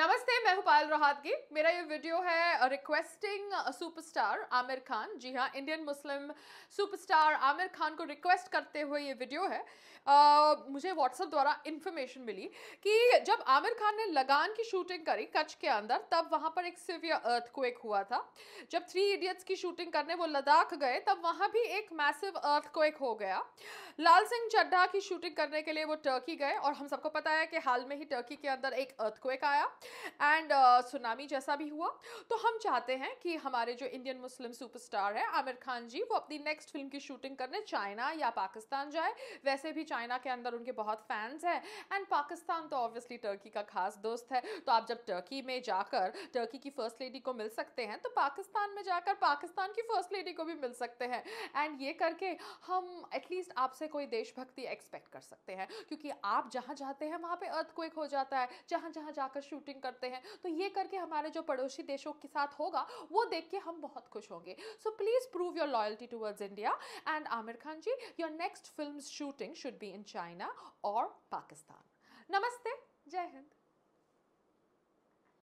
नमस्ते मैं हूं रोहतगी मेरा ये वीडियो है रिक्वेस्टिंग सुपरस्टार आमिर खान जी हाँ Indian Muslim superstar Aamir Khan को रिक्वेस्ट करते हुए ये वीडियो है आ, मुझे व्हाट्सएप द्वारा इन्फॉर्मेशन मिली कि जब आमिर खान ने लगान की शूटिंग करी कच्छ के अंदर तब वहाँ पर एक सिवियर अर्थक्वेक हुआ था जब थ्री इडियट्स की शूटिंग करने वो लद्दाख गए तब वहाँ भी एक मैसिव अर्थक्वेक हो गया लाल सिंह चड्ढा की शूटिंग करने के लिए वो टर्की गए और हम सबको पता है कि हाल में ही टर्की के अंदर एक अर्थक्वेक आया एंड सुनामी uh, जैसा भी हुआ तो हम चाहते हैं कि हमारे जो इंडियन मुस्लिम सुपरस्टार है आमिर खान जी वो अपनी नेक्स्ट फिल्म की शूटिंग करने चाइना या पाकिस्तान जाए वैसे भी चाइना के अंदर उनके बहुत फैंस हैं एंड पाकिस्तान तो ऑब्वियसली टर्की का खास दोस्त है तो आप जब टर्की में जाकर टर्की की फर्स्ट लेडी को मिल सकते हैं तो पाकिस्तान में जाकर पाकिस्तान की फर्स्ट लेडी को भी मिल सकते हैं एंड ये करके हम एटलीस्ट आपसे कोई देशभक्ति एक्सपेक्ट कर सकते हैं क्योंकि आप जहाँ जाते हैं वहाँ पर अर्थ हो जाता है जहाँ जहाँ जाकर शूटिंग शूटिंग करते हैं तो ये करके हमारे जो पड़ोसी देशों के साथ होगा वो देख के हम बहुत खुश होंगे so please prove your loyalty towards India and Aamir Khan ji your next film shooting should be in China और पाकिस्तान नमस्ते जय